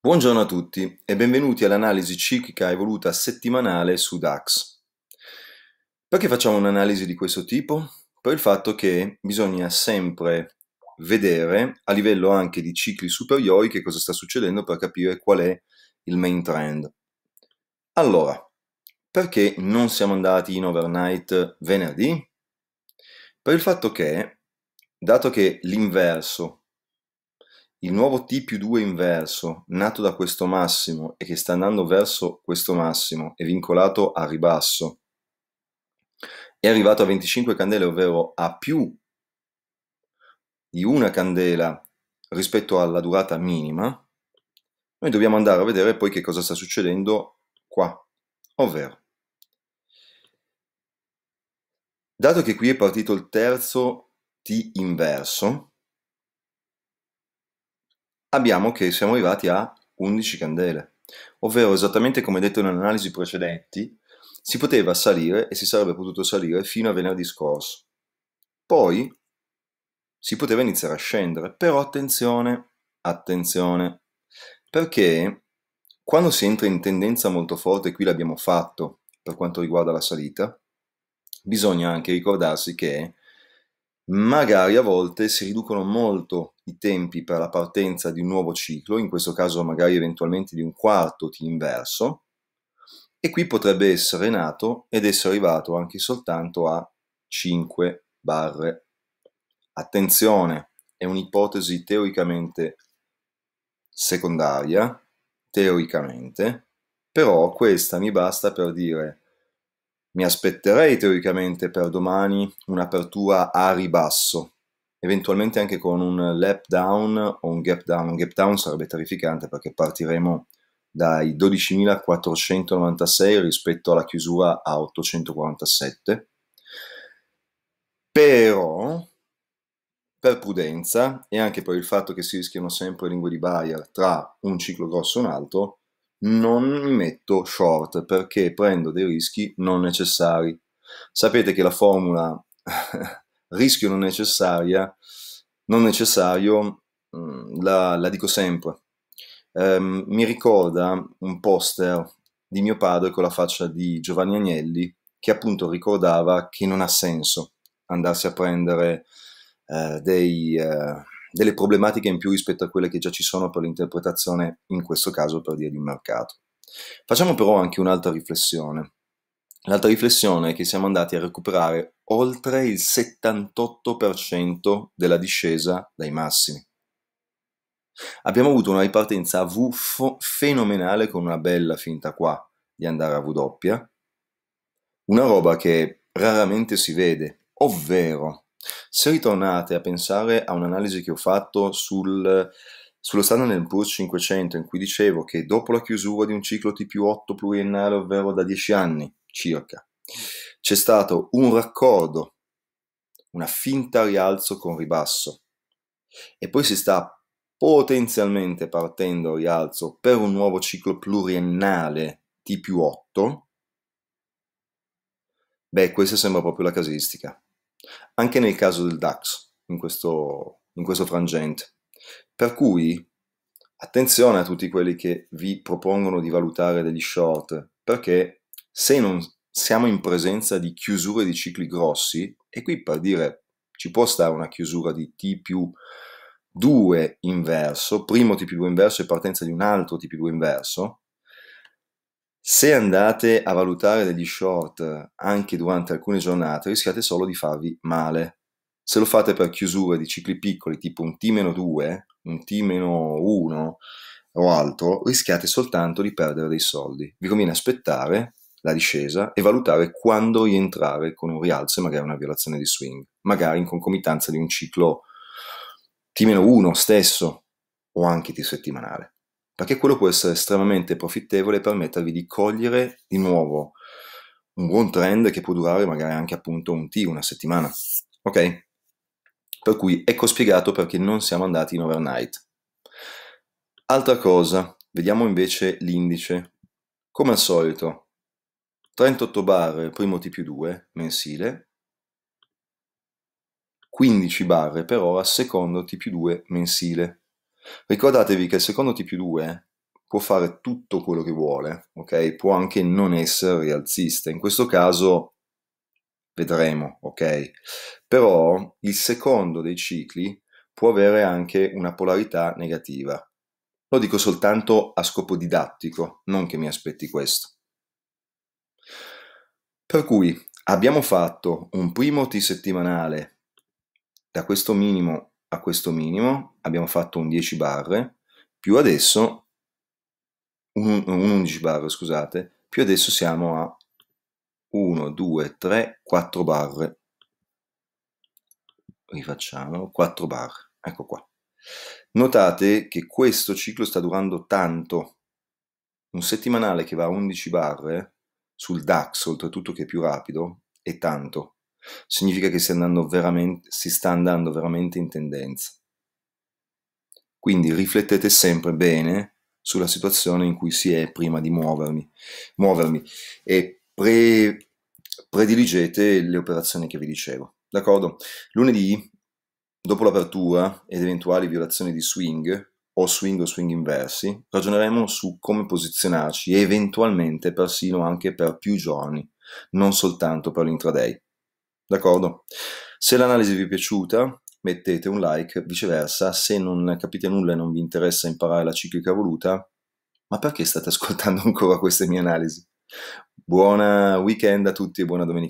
Buongiorno a tutti e benvenuti all'analisi ciclica evoluta settimanale su DAX. Perché facciamo un'analisi di questo tipo? Per il fatto che bisogna sempre vedere a livello anche di cicli superiori che cosa sta succedendo per capire qual è il main trend. Allora, perché non siamo andati in overnight venerdì? Per il fatto che, dato che l'inverso il nuovo T più 2 inverso, nato da questo massimo e che sta andando verso questo massimo, è vincolato a ribasso, è arrivato a 25 candele, ovvero a più di una candela rispetto alla durata minima, noi dobbiamo andare a vedere poi che cosa sta succedendo qua, ovvero dato che qui è partito il terzo T inverso, abbiamo che siamo arrivati a 11 candele, ovvero esattamente come detto nell'analisi precedenti, si poteva salire e si sarebbe potuto salire fino a venerdì scorso. Poi si poteva iniziare a scendere, però attenzione, attenzione, perché quando si entra in tendenza molto forte, qui l'abbiamo fatto per quanto riguarda la salita, bisogna anche ricordarsi che magari a volte si riducono molto i tempi per la partenza di un nuovo ciclo, in questo caso magari eventualmente di un quarto T inverso, e qui potrebbe essere nato ed essere arrivato anche soltanto a 5 barre. Attenzione, è un'ipotesi teoricamente secondaria, teoricamente, però questa mi basta per dire mi aspetterei teoricamente per domani un'apertura a ribasso eventualmente anche con un lap down o un gap down. Un gap down sarebbe terrificante perché partiremo dai 12.496 rispetto alla chiusura a 847. Però, per prudenza e anche per il fatto che si rischiano sempre lingue di Bayer tra un ciclo grosso e un altro, non mi metto short perché prendo dei rischi non necessari. Sapete che la formula rischio non, non necessario, mm, la, la dico sempre. Um, mi ricorda un poster di mio padre con la faccia di Giovanni Agnelli che appunto ricordava che non ha senso andarsi a prendere uh, dei, uh, delle problematiche in più rispetto a quelle che già ci sono per l'interpretazione, in questo caso per dire di mercato. Facciamo però anche un'altra riflessione. L'altra riflessione è che siamo andati a recuperare oltre il 78% della discesa dai massimi. Abbiamo avuto una ripartenza a V fenomenale con una bella finta qua di andare a V una roba che raramente si vede, ovvero se ritornate a pensare a un'analisi che ho fatto sul, sullo Standard Pulse 500 in cui dicevo che dopo la chiusura di un ciclo T più 8 pluriennale, ovvero da 10 anni, circa. C'è stato un raccordo, una finta rialzo con ribasso e poi si sta potenzialmente partendo rialzo per un nuovo ciclo pluriennale T più 8, beh, questa sembra proprio la casistica. Anche nel caso del DAX, in questo, in questo frangente. Per cui, attenzione a tutti quelli che vi propongono di valutare degli short, perché se non siamo in presenza di chiusure di cicli grossi, e qui per dire ci può stare una chiusura di T più 2 inverso, primo T più 2 inverso e partenza di un altro T più 2 inverso, se andate a valutare degli short anche durante alcune giornate rischiate solo di farvi male. Se lo fate per chiusure di cicli piccoli tipo un T-2, un T-1 o altro, rischiate soltanto di perdere dei soldi. Vi conviene aspettare la discesa e valutare quando rientrare con un rialzo e magari una violazione di swing, magari in concomitanza di un ciclo T-1 stesso o anche T-settimanale, perché quello può essere estremamente profittevole e permettervi di cogliere di nuovo un buon trend che può durare magari anche appunto un T, una settimana, ok? Per cui ecco spiegato perché non siamo andati in overnight. Altra cosa, vediamo invece l'indice. Come al solito, 38 bar primo T più 2 mensile, 15 bar per ora secondo T più 2 mensile. Ricordatevi che il secondo T più 2 può fare tutto quello che vuole, ok? Può anche non essere rialzista. In questo caso vedremo, ok? Però il secondo dei cicli può avere anche una polarità negativa. Lo dico soltanto a scopo didattico, non che mi aspetti questo. Per cui abbiamo fatto un primo T settimanale da questo minimo a questo minimo, abbiamo fatto un 10 barre, più adesso un, un 11 barre, scusate, più adesso siamo a 1, 2, 3, 4 barre. Rifacciamo, 4 barre, ecco qua. Notate che questo ciclo sta durando tanto. Un settimanale che va a 11 barre sul DAX, oltretutto che è più rapido, è tanto. Significa che si, si sta andando veramente in tendenza. Quindi riflettete sempre bene sulla situazione in cui si è prima di muovermi, muovermi e pre, prediligete le operazioni che vi dicevo. D'accordo? Lunedì, dopo l'apertura ed eventuali violazioni di swing, o swing o swing inversi, ragioneremo su come posizionarci e eventualmente persino anche per più giorni, non soltanto per l'intraday. D'accordo? Se l'analisi vi è piaciuta, mettete un like, viceversa, se non capite nulla e non vi interessa imparare la ciclica voluta, ma perché state ascoltando ancora queste mie analisi? Buona eh, weekend a tutti e buona domenica.